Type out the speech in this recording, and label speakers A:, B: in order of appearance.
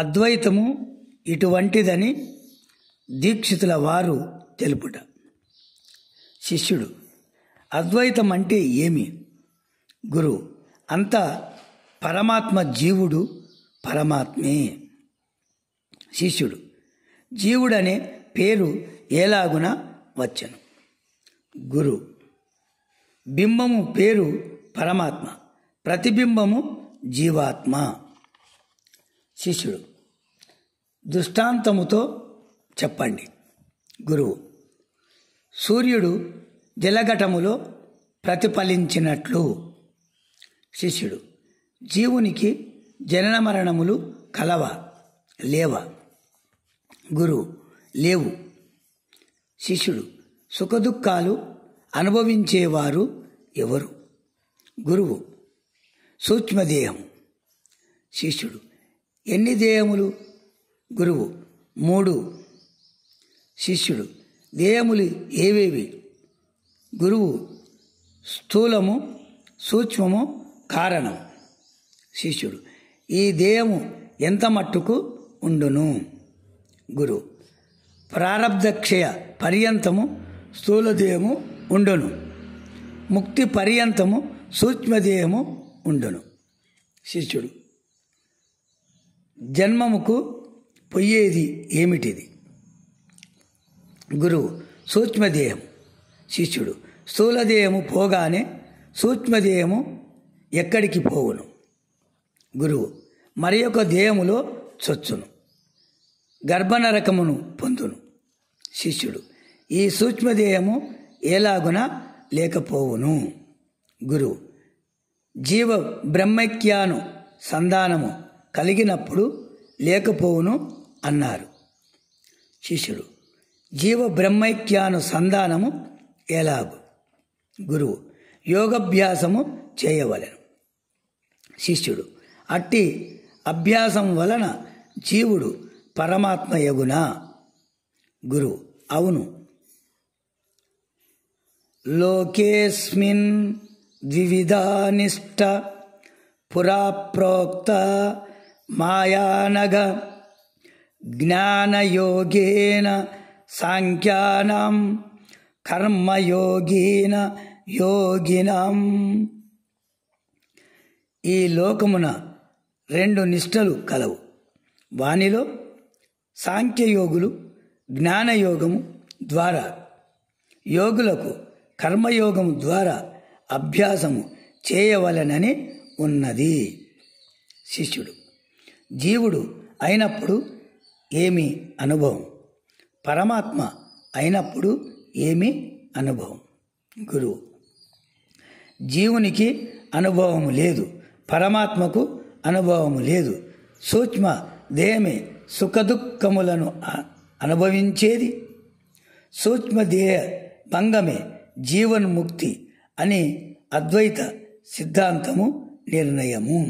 A: అద్వైతము ఇటువంటిదని దీక్షితుల వారు తెలుపుట శిష్యుడు అద్వైతం అంటే ఏమి గురు అంత పరమాత్మ జీవుడు పరమాత్మే శిష్యుడు జీవుడనే పేరు ఏలాగున వచ్చను గురు బింబము పేరు పరమాత్మ ప్రతిబింబము జీవాత్మ శిష్యుడు దృష్టాంతముతో చెప్పండి గురువు సూర్యుడు జలఘటములో ప్రతిఫలించినట్లు శిష్యుడు జీవునికి జనన మరణములు కలవ లేవా గురువు లేవు శిష్యుడు సుఖదుఖాలు అనుభవించేవారు ఎవరు గురువు సూక్ష్మదేహం శిష్యుడు ఎన్ని దేయములు గురువు మూడు శిష్యుడు దేయములు ఏవేవి గురువు స్థూలము సూక్ష్మము కారణం శిష్యుడు ఈ దేయము ఎంత మట్టుకు ఉండును గురు ప్రారంధక్షయ పర్యంతము స్థూలదేయము ఉండును ముక్తి పర్యంతము సూక్ష్మదేయము ఉండును శిష్యుడు జన్మముకు పొయ్యేది ఏమిటిది గురువు సూక్ష్మదేయం శిష్యుడు స్థూలదేయము పోగానే సూక్ష్మదేయము ఎక్కడికి పోవును గురువు మరి యొక్క దేయములో చొచ్చును గర్భనరకమును పొందును శిష్యుడు ఈ సూక్ష్మదేయము ఎలాగున లేకపోవును గురువు జీవ బ్రహ్మక్యాను సంధానము కలిగినప్పుడు లేకపోవును అన్నారు శిష్యుడు జీవ బ్రహ్మైక్యాను సంధానము ఎలాగు గురువు యోగభ్యాసము చేయవలెను శిష్యుడు అట్టి అభ్యాసం వలన జీవుడు పరమాత్మ యగున గురువు అవును లోకేస్మిన్ ద్విధానిష్ట పురాప్రోక్త పురా ప్రోక్త మాయానగ జ్ఞానయోగేన సాంఖ్యానం కర్మయోగీన యోగినం ఈ లోకమున రెండు నిష్టలు కలవు వాణిలో సాంఖ్యయోగులు జ్ఞానయోగము ద్వారా యోగులకు కర్మయోగము ద్వారా అభ్యాసము చేయవలనని ఉన్నది శిష్యుడు జీవుడు అయినప్పుడు ఏమి అనుభవం పరమాత్మ అయినప్పుడు ఏమి అనుభవం గురువు జీవునికి అనుభవం లేదు పరమాత్మకు అనుభవం లేదు సూక్ష్మ దేహమే సుఖదుఖములను అనుభవించేది సూక్ష్మదేహ భంగమే జీవన్ముక్తి అని అద్వైత సిద్ధాంతము నిర్ణయము